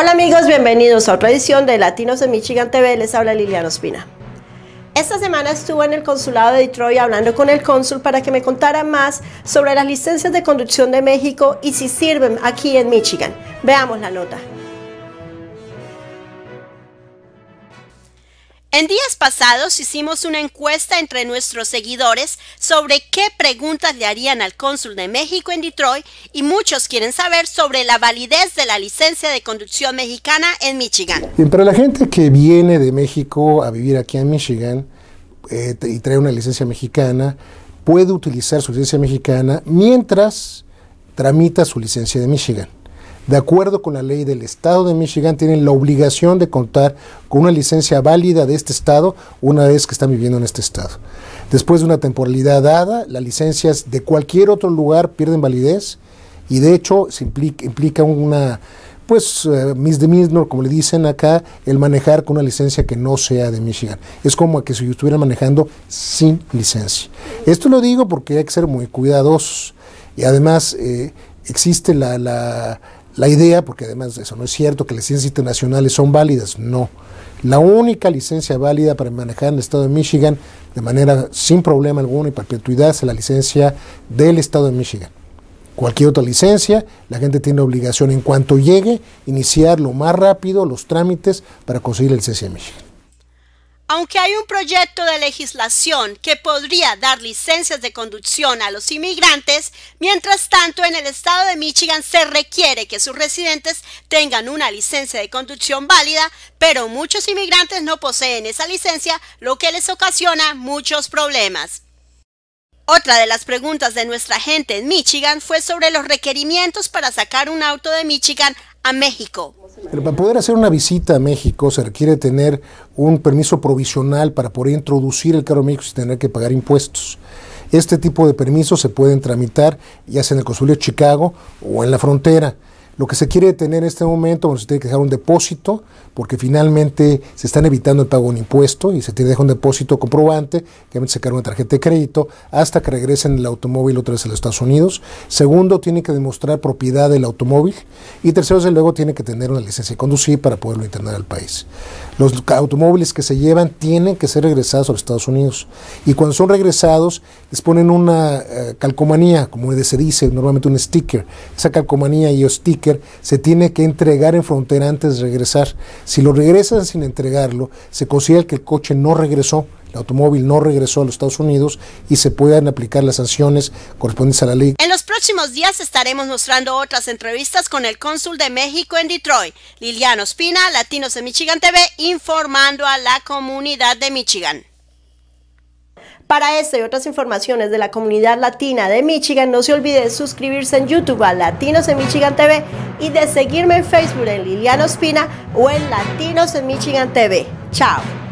Hola amigos, bienvenidos a otra edición de Latinos en Michigan TV. Les habla Liliana Ospina. Esta semana estuve en el consulado de Detroit hablando con el cónsul para que me contara más sobre las licencias de conducción de México y si sirven aquí en Michigan. Veamos la nota. En días pasados hicimos una encuesta entre nuestros seguidores sobre qué preguntas le harían al cónsul de México en Detroit y muchos quieren saber sobre la validez de la licencia de conducción mexicana en Michigan. Bien, pero la gente que viene de México a vivir aquí en Michigan eh, y trae una licencia mexicana, puede utilizar su licencia mexicana mientras tramita su licencia de Michigan de acuerdo con la ley del Estado de Michigan, tienen la obligación de contar con una licencia válida de este Estado una vez que están viviendo en este Estado. Después de una temporalidad dada, las licencias de cualquier otro lugar pierden validez y de hecho se implica, una, pues, eh, de mismo, como le dicen acá, el manejar con una licencia que no sea de Michigan. Es como que si estuviera manejando sin licencia. Esto lo digo porque hay que ser muy cuidadosos y además eh, existe la la idea, porque además eso no es cierto, que las licencias internacionales son válidas, no. La única licencia válida para manejar en el estado de Michigan de manera sin problema alguno y perpetuidad es la licencia del estado de Michigan. Cualquier otra licencia, la gente tiene obligación en cuanto llegue, iniciar lo más rápido los trámites para conseguir el licencia de Michigan. Aunque hay un proyecto de legislación que podría dar licencias de conducción a los inmigrantes, mientras tanto en el estado de Michigan se requiere que sus residentes tengan una licencia de conducción válida, pero muchos inmigrantes no poseen esa licencia, lo que les ocasiona muchos problemas. Otra de las preguntas de nuestra gente en Michigan fue sobre los requerimientos para sacar un auto de Michigan a México. para poder hacer una visita a México se requiere tener un permiso provisional para poder introducir el carro a México sin tener que pagar impuestos. Este tipo de permisos se pueden tramitar ya sea en el consulado de Chicago o en la frontera. Lo que se quiere tener en este momento, bueno, se tiene que dejar un depósito, porque finalmente se están evitando el pago de un impuesto y se tiene que dejar un depósito comprobante, que se carga una tarjeta de crédito, hasta que regresen el automóvil otra vez a los Estados Unidos. Segundo, tiene que demostrar propiedad del automóvil. Y tercero, desde luego, tiene que tener una licencia de conducir para poderlo internar al país. Los automóviles que se llevan tienen que ser regresados a los Estados Unidos. Y cuando son regresados, les ponen una eh, calcomanía, como se dice normalmente un sticker. Esa calcomanía y o sticker se tiene que entregar en frontera antes de regresar. Si lo regresan sin entregarlo, se considera que el coche no regresó, el automóvil no regresó a los Estados Unidos y se pueden aplicar las sanciones correspondientes a la ley. En los próximos días estaremos mostrando otras entrevistas con el cónsul de México en Detroit, Liliano spina Latinos de Michigan TV, informando a la comunidad de Michigan. Para esta y otras informaciones de la comunidad latina de Michigan, no se olvide de suscribirse en YouTube a Latinos en Michigan TV y de seguirme en Facebook en Liliana Ospina o en Latinos en Michigan TV. Chao.